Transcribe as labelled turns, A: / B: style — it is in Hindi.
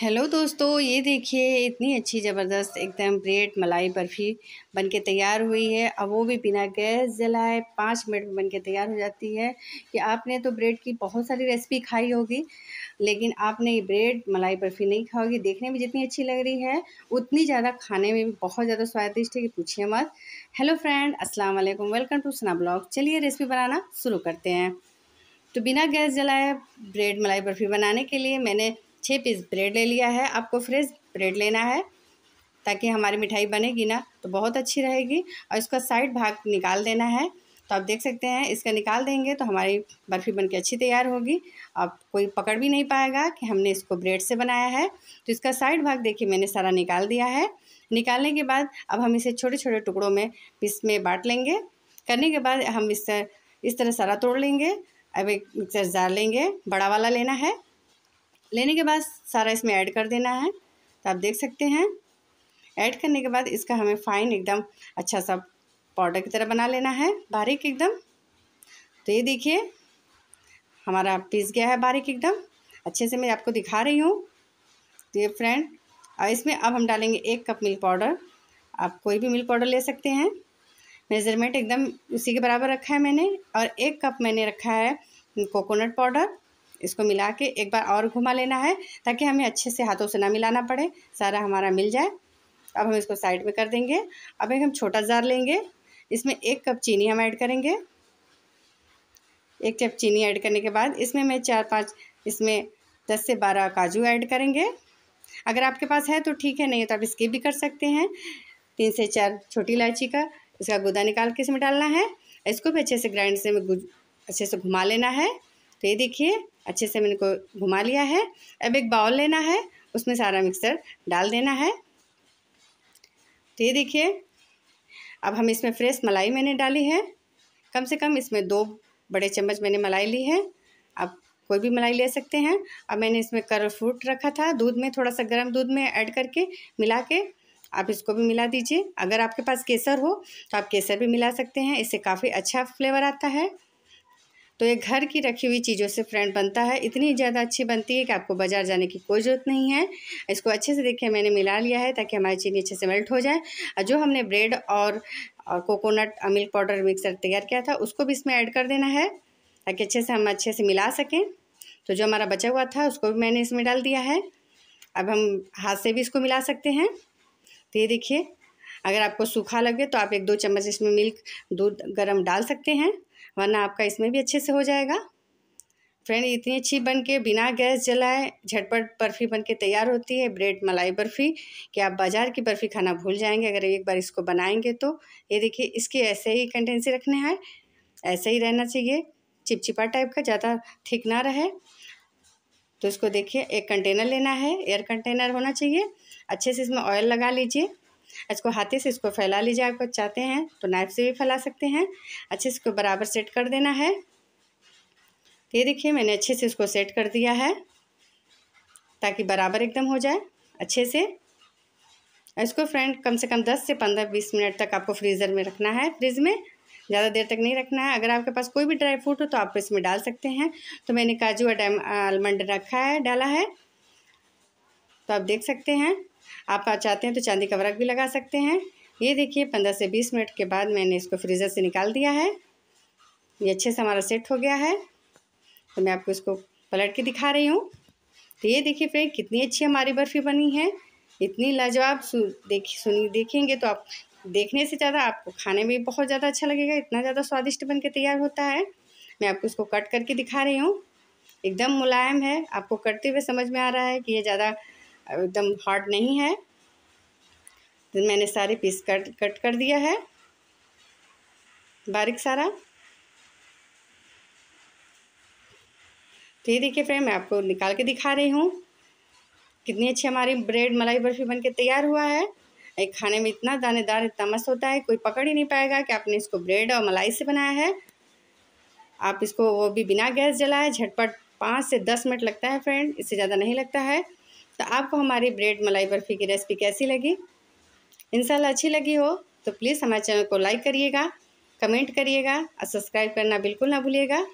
A: हेलो दोस्तों ये देखिए इतनी अच्छी ज़बरदस्त एकदम ब्रेड मलाई बर्फ़ी बन के तैयार हुई है अब वो भी बिना गैस जलाए पाँच मिनट में बन के तैयार हो जाती है कि आपने तो ब्रेड की बहुत सारी रेसिपी खाई होगी लेकिन आपने ये ब्रेड मलाई बर्फ़ी नहीं खाओगी देखने में जितनी अच्छी लग रही है उतनी ज़्यादा खाने में भी बहुत ज़्यादा स्वादिष्ट है कि पूछिए मत हेलो फ्रेंड असलम वेलकम टू सना ब्लॉग चलिए रेसिपी बनाना शुरू करते हैं तो बिना गैस जलाए ब्रेड मलाई बर्फ़ी बनाने के लिए मैंने छः पीस ब्रेड ले लिया है आपको फ्रेश ब्रेड लेना है ताकि हमारी मिठाई बनेगी ना तो बहुत अच्छी रहेगी और इसका साइड भाग निकाल देना है तो आप देख सकते हैं इसका निकाल देंगे तो हमारी बर्फ़ी बनके अच्छी तैयार होगी अब कोई पकड़ भी नहीं पाएगा कि हमने इसको ब्रेड से बनाया है तो इसका साइड भाग देखिए मैंने सारा निकाल दिया है निकालने के बाद अब हम इसे छोटे छोटे टुकड़ों में पीस में बांट लेंगे करने के बाद हम इस इस तरह सारा तोड़ लेंगे अब एक मिक्सर जार लेंगे बड़ा वाला लेना है लेने के बाद सारा इसमें ऐड कर देना है तो आप देख सकते हैं ऐड करने के बाद इसका हमें फाइन एकदम अच्छा सा पाउडर की तरह बना लेना है बारीक एकदम तो ये देखिए हमारा पीस गया है बारीक एकदम अच्छे से मैं आपको दिखा रही हूँ तो ये फ्रेंड और इसमें अब हम डालेंगे एक कप मिल्क पाउडर आप कोई भी मिल्क पाउडर ले सकते हैं मेज़रमेंट एकदम उसी के बराबर रखा है मैंने और एक कप मैंने रखा है कोकोनट पाउडर इसको मिला के एक बार और घुमा लेना है ताकि हमें अच्छे से हाथों से ना मिलाना पड़े सारा हमारा मिल जाए अब हम इसको साइड में कर देंगे अब एक हम छोटा जार लेंगे इसमें एक कप चीनी हम ऐड करेंगे एक कप चीनी ऐड करने के बाद इसमें मैं चार पाँच इसमें दस से बारह काजू ऐड करेंगे अगर आपके पास है तो ठीक है नहीं तो आप इसके भी कर सकते हैं तीन से चार छोटी इलायची का इसका गुदा निकाल के इसमें डालना है इसको भी अच्छे से ग्राइंड से में अच्छे से घुमा लेना है तो ये देखिए अच्छे से मैंने को घुमा लिया है अब एक बाउल लेना है उसमें सारा मिक्सर डाल देना है तो ये देखिए अब हम इसमें फ्रेश मलाई मैंने डाली है कम से कम इसमें दो बड़े चम्मच मैंने मलाई ली है आप कोई भी मलाई ले सकते हैं अब मैंने इसमें कर फ्रूट रखा था दूध में थोड़ा सा गर्म दूध में ऐड करके मिला के आप इसको भी मिला दीजिए अगर आपके पास केसर हो तो आप केसर भी मिला सकते हैं इससे काफ़ी अच्छा फ्लेवर आता है तो ये घर की रखी हुई चीज़ों से फ्रेंड बनता है इतनी ज़्यादा अच्छी बनती है कि आपको बाज़ार जाने की कोई ज़रूरत नहीं है इसको अच्छे से देखिए मैंने मिला लिया है ताकि हमारी चीनी अच्छे से मेल्ट हो जाए और जो हमने ब्रेड और और कोकोनट मिल्क पाउडर मिक्सर तैयार किया था उसको भी इसमें ऐड कर देना है ताकि अच्छे से हम अच्छे से मिला सकें तो जो हमारा बचा हुआ था उसको भी मैंने इसमें डाल दिया है अब हम हाथ से भी इसको मिला सकते हैं तो ये देखिए अगर आपको सूखा लगे तो आप एक दो चम्मच इसमें मिल्क दूध गर्म डाल सकते हैं वरना आपका इसमें भी अच्छे से हो जाएगा फ्रेंड इतनी अच्छी बन के बिना गैस जलाए झटपट बर्फ़ी बन के तैयार होती है ब्रेड मलाई बर्फ़ी कि आप बाज़ार की बर्फ़ी खाना भूल जाएंगे अगर एक बार इसको बनाएंगे तो ये देखिए इसकी ऐसे ही कंटेंसी रखने हैं ऐसे ही रहना चाहिए चिपचिपा टाइप का ज़्यादा थिक ना रहे तो इसको देखिए एक कंटेनर लेना है एयर कंटेनर होना चाहिए अच्छे से इसमें ऑयल लगा लीजिए इसको हाथी से इसको फैला लीजिए आपको चाहते हैं तो नाइफ से भी फैला सकते हैं अच्छे से इसको बराबर सेट कर देना है ये देखिए मैंने अच्छे से इसको सेट कर दिया है ताकि बराबर एकदम हो जाए अच्छे से इसको फ्रेंड कम से कम दस से पंद्रह बीस मिनट तक आपको फ्रीज़र में रखना है फ्रिज में ज़्यादा देर तक नहीं रखना है अगर आपके पास कोई भी ड्राई फ्रूट हो तो आप इसमें डाल सकते हैं तो मैंने काजू और आलमंड रखा है डाला है तो आप देख सकते हैं आप चाहते हैं तो चांदी का वर्क भी लगा सकते हैं ये देखिए पंद्रह से बीस मिनट के बाद मैंने इसको फ्रीज़र से निकाल दिया है ये अच्छे से हमारा सेट हो गया है तो मैं आपको इसको पलट के दिखा रही हूँ तो ये देखिए फ्रेंड कितनी अच्छी हमारी बर्फ़ी बनी है इतनी लाजवाब देख सुनी देखेंगे तो आप देखने से ज़्यादा आपको खाने में बहुत ज़्यादा अच्छा लगेगा इतना ज़्यादा स्वादिष्ट बन के तैयार होता है मैं आपको इसको कट करके दिखा रही हूँ एकदम मुलायम है आपको कटते हुए समझ में आ रहा है कि ये ज़्यादा एकदम हार्ड नहीं है तो मैंने सारे पीस कट कट कर दिया है बारीक सारा तो ये देखिए फ्रेंड मैं आपको निकाल के दिखा रही हूँ कितनी अच्छी हमारी ब्रेड मलाई बर्फी बनके तैयार हुआ है एक खाने में इतना दानेदार इतना मस्त होता है कोई पकड़ ही नहीं पाएगा कि आपने इसको ब्रेड और मलाई से बनाया है आप इसको वो भी बिना गैस जलाए झटपट पाँच से दस मिनट लगता है फ्रेंड इससे ज़्यादा नहीं लगता है तो आपको हमारी ब्रेड मलाई बर्फ़ी की रेसिपी कैसी लगी इंशाल्लाह अच्छी लगी हो तो प्लीज़ हमारे चैनल को लाइक करिएगा कमेंट करिएगा और सब्सक्राइब करना बिल्कुल ना भूलिएगा